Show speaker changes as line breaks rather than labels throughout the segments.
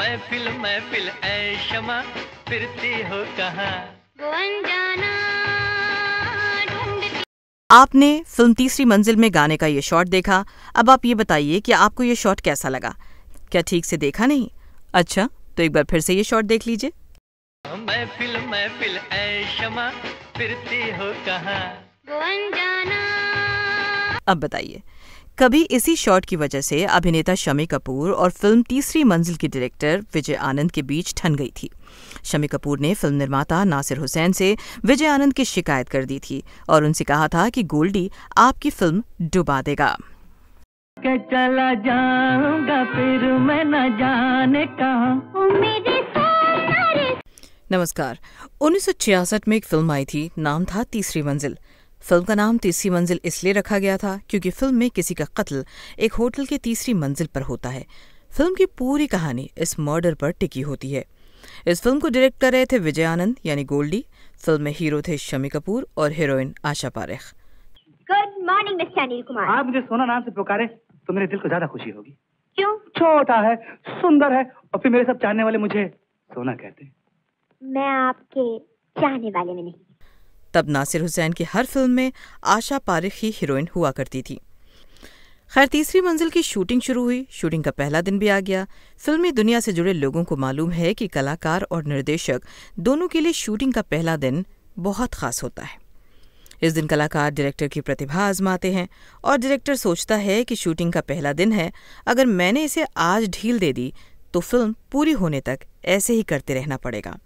महफिल महफिल ऐ शमा फिरती हो कहा वो अनजाना आपने फिल्म तीसरी मंजिल में गाने का ये शॉट देखा अब आप ये बताइए कि आपको ये शॉट कैसा लगा क्या ठीक से देखा नहीं अच्छा तो एक बार फिर से ये शॉट देख लीजिए महफिल महफिल ऐ शमा फिरती हो कहा अब बताइए कभी इसी शॉट की वजह से अभिनेता शमी कपूर और फिल्म तीसरी मंजिल के डायरेक्टर विजय आनंद के बीच ठन गई थी शमी कपूर ने फिल्म निर्माता नासिर हुसैन से विजय आनंद की शिकायत कर दी थी और उनसे कहा था कि गोल्डी आपकी फिल्म डुबा देगा के चला जाऊंगा फिर मैं न जाने कहा नमस्कार 1966 में एक फिल्म आई थी नाम था तीसरी मंजिल फिल्म का नाम तीसरी मंजिल इसलिए रखा गया था क्योंकि फिल्म में किसी का कत्ल एक होटल की तीसरी मंजिल पर होता है फिल्म की पूरी कहानी इस मर्डर पर टिकी होती है इस फिल्म को डायरेक्ट कर रहे थे विजय आनंद यानी गोल्डी फिल्म में हीरो थे शमी कपूर और heroine Asha Parekh good morning mister Anil Kumar आप मुझे सोना नाम से पुकारे तो मेरे दिल को ज्यादा खुशी होगी क्यों छोटा है सुंदर है और फिर मेरे सब चाहने वाले मुझे सोना कहते हैं मैं आपके चाहने वाले में नहीं तब नासिर हुसैन की हर फिल्म में आशा पारिख ही हीरोइन हुआ करती थी खैर तीसरी मंजिल की शूटिंग शुरू हुई शूटिंग का पहला दिन भी आ गया फिल्मी दुनिया से जुड़े लोगों को मालूम है कि कलाकार और निर्देशक दोनों के लिए शूटिंग का पहला दिन बहुत खास होता है इस दिन कलाकार डायरेक्टर की प्रतिभा आजमाते हैं और डायरेक्टर सोचता है कि शूटिंग का पहला दिन है अगर मैंने इसे आज ढील दे दी तो फिल्म पूरी होने तक ऐसे ही करते रहना पड़ेगा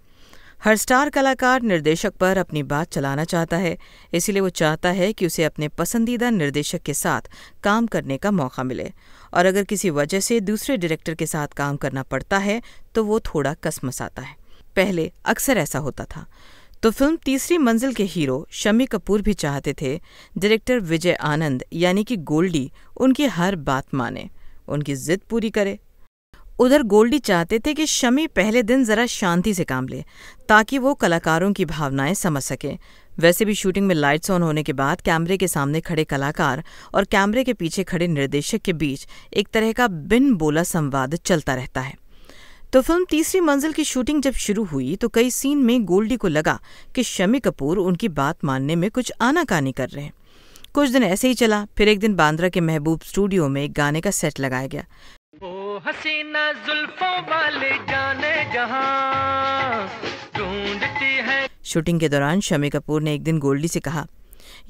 हर स्टार कलाकार निर्देशक पर अपनी बात चलाना चाहता है इसीलिए वो चाहता है कि उसे अपने पसंदीदा निर्देशक के साथ काम करने का मौका मिले और अगर किसी वजह से दूसरे डायरेक्टर के साथ काम करना पड़ता है तो वो थोड़ा कसमसाता है पहले अक्सर ऐसा होता था तो फिल्म तीसरी मंजिल के हीरो शमी कपूर भी चाहते थे डायरेक्टर विजय आनंद यानी कि गोल्डी उनकी हर बात माने उनकी जिद पूरी करे उधर गोल्डी चाहते थे कि शमी पहले दिन ज़रा शांति से काम ले ताकि वो कलाकारों की भावनाएं समझ सके वैसे भी शूटिंग में लाइट्स ऑन होने के बाद कैमरे के सामने खड़े कलाकार और कैमरे के पीछे खड़े निर्देशक के बीच एक तरह का बिन बोला संवाद चलता रहता है तो फिल्म तीसरी मंजिल की शूटिंग जब शुरू हुई तो कई सीन में गोल्डी को लगा कि शमी कपूर उनकी बात मानने में कुछ आनाकानी कर रहे हैं कुछ दिन ऐसे ही चला फिर एक दिन बांद्रा के महबूब स्टूडियो में एक गाने का सेट लगाया गया हसीना जुल्फों वाले जाने जहां ढूंढती है शूटिंग के दौरान शमी कपूर ने एक दिन गोल्डी से कहा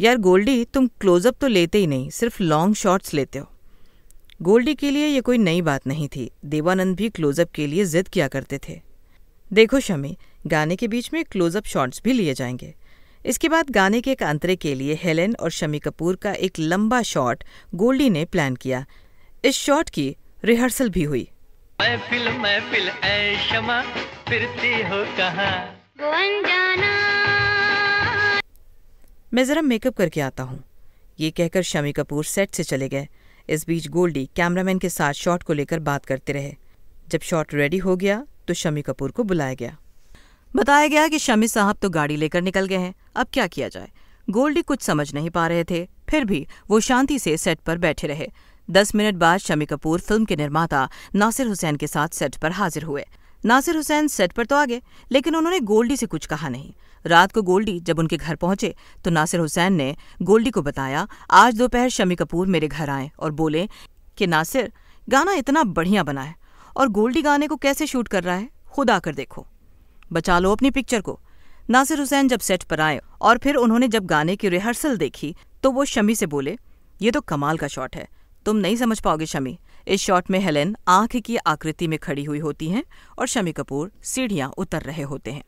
यार गोल्डी तुम क्लोजअप तो लेते ही नहीं सिर्फ लॉन्ग शॉट्स लेते हो गोल्डी के लिए ये कोई नई बात नहीं थी देवानंद भी क्लोजअप के लिए जिद किया करते थे देखो शमी गाने के बीच में क्लोजअप शॉट्स भी लिए जाएंगे इसके बाद गाने के एक अंतरे के लिए हेलेन और शमी कपूर का एक लंबा शॉट गोल्डी ने प्लान किया इस शॉट की रिहर्सल भी हुई महफिल महफिल हो कहा मैं जरा मेकअप करके आता हूँ ये कहकर शमी कपूर सेट से चले गए इस बीच गोल्डी कैमरामैन के साथ शॉट को लेकर बात करते रहे जब शॉट रेडी हो गया तो शमी कपूर को बुलाया गया बताया गया कि शमी साहब तो गाड़ी लेकर निकल गए हैं अब क्या किया जाए गोल्डी कुछ समझ नहीं पा रहे थे फिर भी वो शांति से सेट पर बैठे रहे दस मिनट बाद शमी कपूर फिल्म के निर्माता नासिर हुसैन के साथ सेट पर हाजिर हुए नासिर हुसैन सेट पर तो आ गए लेकिन उन्होंने गोल्डी से कुछ कहा नहीं रात को गोल्डी जब उनके घर पहुंचे तो नासिर हुसैन ने गोल्डी को बताया आज दोपहर शमी कपूर मेरे घर आए और बोले कि नासिर गाना इतना बढ़िया बना है और गोल्डी गाने को कैसे शूट कर रहा है खुद आकर देखो बचा लो अपनी पिक्चर को नासिर हुसैन जब सेट पर आए और फिर उन्होंने जब गाने की रिहर्सल देखी तो वो शमी से बोले ये तो कमाल का शॉट है तुम नहीं समझ पाओगे शमी इस शॉट में हेलेन आंख की आकृति में खड़ी हुई होती हैं और शमी कपूर सीढ़ियां उतर रहे होते हैं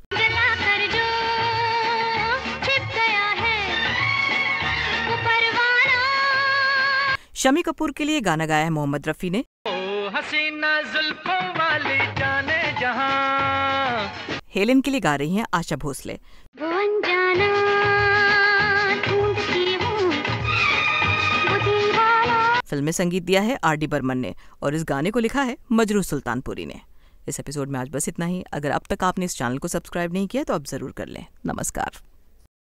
शमी कपूर के लिए गाना गाया है मोहम्मद रफी ने हेलेन के लिए गा रही हैं आशा भोसले जाना फिल्म में संगीत दिया है आर डी बर्मन ने और इस गाने को लिखा है मजरू सुल्तानपुरी ने इस एपिसोड में आज बस इतना ही अगर अब तक आपने इस चैनल को सब्सक्राइब नहीं किया तो अब ज़रूर कर लें नमस्कार